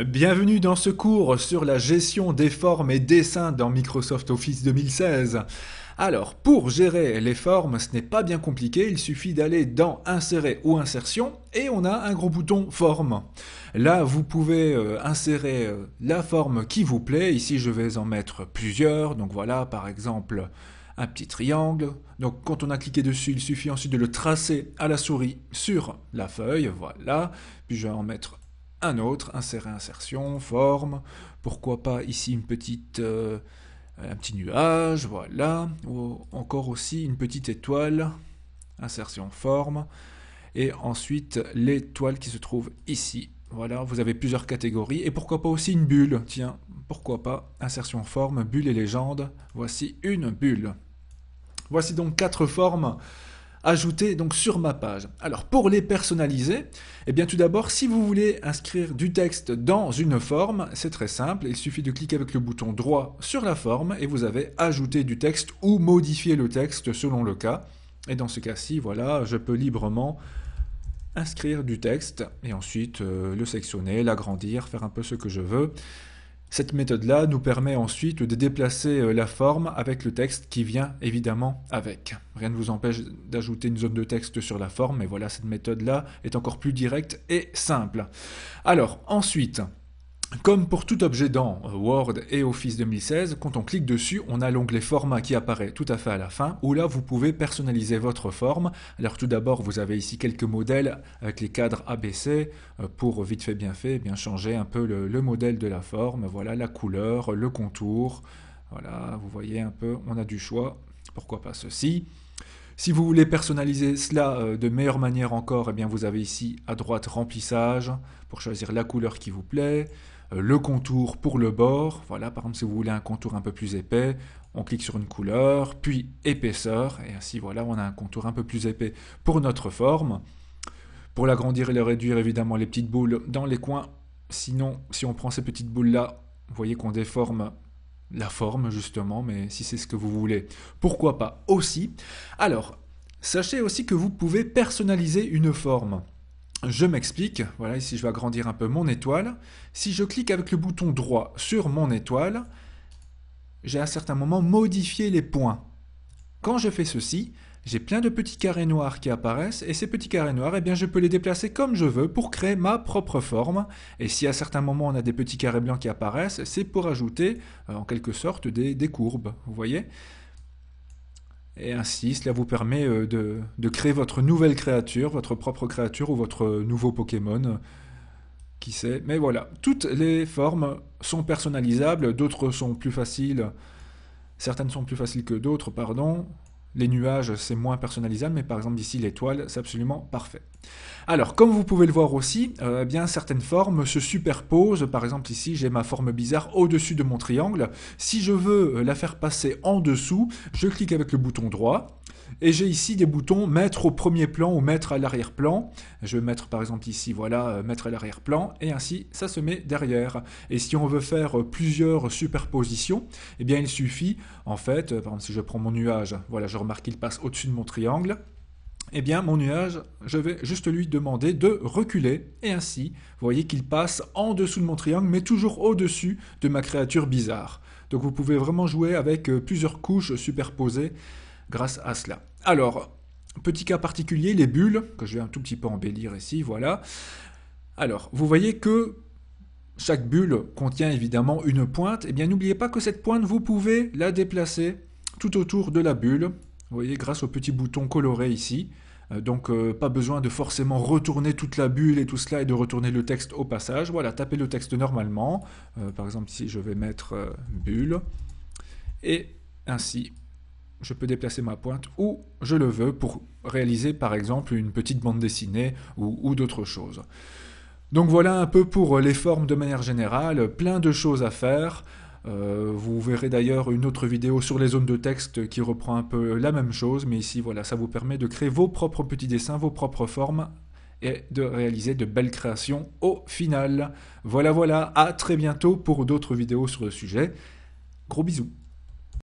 Bienvenue dans ce cours sur la gestion des formes et dessins dans Microsoft Office 2016. Alors, pour gérer les formes, ce n'est pas bien compliqué, il suffit d'aller dans Insérer ou Insertion et on a un gros bouton Forme. Là, vous pouvez euh, insérer euh, la forme qui vous plaît. Ici, je vais en mettre plusieurs. Donc voilà, par exemple, un petit triangle. Donc quand on a cliqué dessus, il suffit ensuite de le tracer à la souris sur la feuille. Voilà. Puis je vais en mettre un autre, insérer insertion, forme, pourquoi pas ici une petite, euh, un petit nuage, voilà, ou encore aussi une petite étoile, insertion forme, et ensuite l'étoile qui se trouve ici. Voilà, vous avez plusieurs catégories, et pourquoi pas aussi une bulle, tiens, pourquoi pas, insertion forme, bulle et légende, voici une bulle. Voici donc quatre formes ajouter donc sur ma page. Alors pour les personnaliser, eh bien tout d'abord, si vous voulez inscrire du texte dans une forme, c'est très simple, il suffit de cliquer avec le bouton droit sur la forme et vous avez ajouté du texte ou modifier le texte selon le cas. Et dans ce cas-ci, voilà, je peux librement inscrire du texte et ensuite euh, le sectionner, l'agrandir, faire un peu ce que je veux. Cette méthode-là nous permet ensuite de déplacer euh, la forme avec le texte qui vient évidemment avec. Rien ne vous empêche d'ajouter une zone de texte sur la forme, mais voilà, cette méthode-là est encore plus directe et simple. Alors, ensuite, comme pour tout objet dans Word et Office 2016, quand on clique dessus, on a l'onglet format qui apparaît tout à fait à la fin, où là vous pouvez personnaliser votre forme. Alors tout d'abord, vous avez ici quelques modèles avec les cadres ABC euh, pour vite fait bien fait, bien changer un peu le, modèle de la forme, voilà la couleur, le contour. Voilà, vous voyez un peu, on a du choix. Pourquoi pas ceci si vous voulez personnaliser cela euh, de meilleure manière encore, eh bien vous avez ici à droite remplissage pour choisir la couleur qui vous plaît, euh, le contour pour le bord, voilà par exemple si vous voulez un contour un peu plus épais, on clique sur une couleur, puis épaisseur, et ainsi voilà on a un contour un peu plus épais pour notre forme. Pour l'agrandir et le réduire évidemment les petites boules dans les coins, sinon si on prend ces petites boules là, vous voyez qu'on déforme la forme justement, mais si c'est ce que vous voulez, pourquoi pas aussi. Alors, sachez aussi que vous pouvez personnaliser une forme. Je m'explique, voilà, ici je vais agrandir un peu mon étoile. Si je clique avec le bouton droit sur mon étoile, j'ai à certain moment modifié les points. Quand je fais ceci, j'ai plein de petits carrés noirs qui apparaissent et ces petits carrés noirs, eh bien, je peux les déplacer comme je veux pour créer ma propre forme. Et si à certains moments on a des petits carrés blancs qui apparaissent, c'est pour ajouter euh, en quelque sorte des, courbes, vous voyez et ainsi, cela vous permet euh, de, de, créer votre nouvelle créature, votre propre créature ou votre nouveau Pokémon, qui sait. Mais voilà, toutes les formes sont personnalisables, d'autres sont plus faciles, certaines sont plus faciles que d'autres, pardon. Les nuages, c'est moins personnalisable, mais par exemple ici l'étoile, c'est absolument parfait. Alors, comme vous pouvez le voir aussi, euh, eh bien certaines formes se superposent. Par exemple ici, j'ai ma forme bizarre au-dessus de mon triangle. Si je veux euh, la faire passer en dessous, je clique avec le bouton droit, et j'ai ici des boutons mettre au premier plan ou mettre à l'arrière-plan. Je vais mettre par exemple ici, voilà, euh, mettre à l'arrière-plan, et ainsi ça se met derrière. Et si on veut faire euh, plusieurs superpositions, eh bien il suffit, en fait, euh, par exemple si je prends mon nuage, voilà, je remarque qu'il passe au-dessus de mon triangle, eh bien mon nuage, je vais juste lui demander de reculer, et ainsi, vous voyez qu'il passe en dessous de mon triangle, mais toujours au-dessus de ma créature bizarre. Donc vous pouvez vraiment jouer avec plusieurs couches superposées grâce à cela. Alors, petit cas particulier, les bulles, que je vais un tout petit peu embellir ici, voilà. Alors, vous voyez que chaque bulle contient évidemment une pointe. Eh bien, n'oubliez pas que cette pointe, vous pouvez la déplacer tout autour de la bulle. Vous voyez, grâce au petit bouton coloré ici. Euh, donc, euh, pas besoin de forcément retourner toute la bulle et tout cela et de retourner le texte au passage. Voilà, tapez le texte normalement. Euh, par exemple, ici, je vais mettre bulle. Et ainsi je peux déplacer ma pointe où je le veux pour réaliser par exemple une petite bande dessinée ou, d'autres choses. Donc voilà un peu pour les formes de manière générale, plein de choses à faire. Euh, vous verrez d'ailleurs une autre vidéo sur les zones de texte qui reprend un peu la même chose, mais ici voilà, ça vous permet de créer vos propres petits dessins, vos propres formes et de réaliser de belles créations au final. Voilà voilà, à très bientôt pour d'autres vidéos sur le sujet. Gros bisous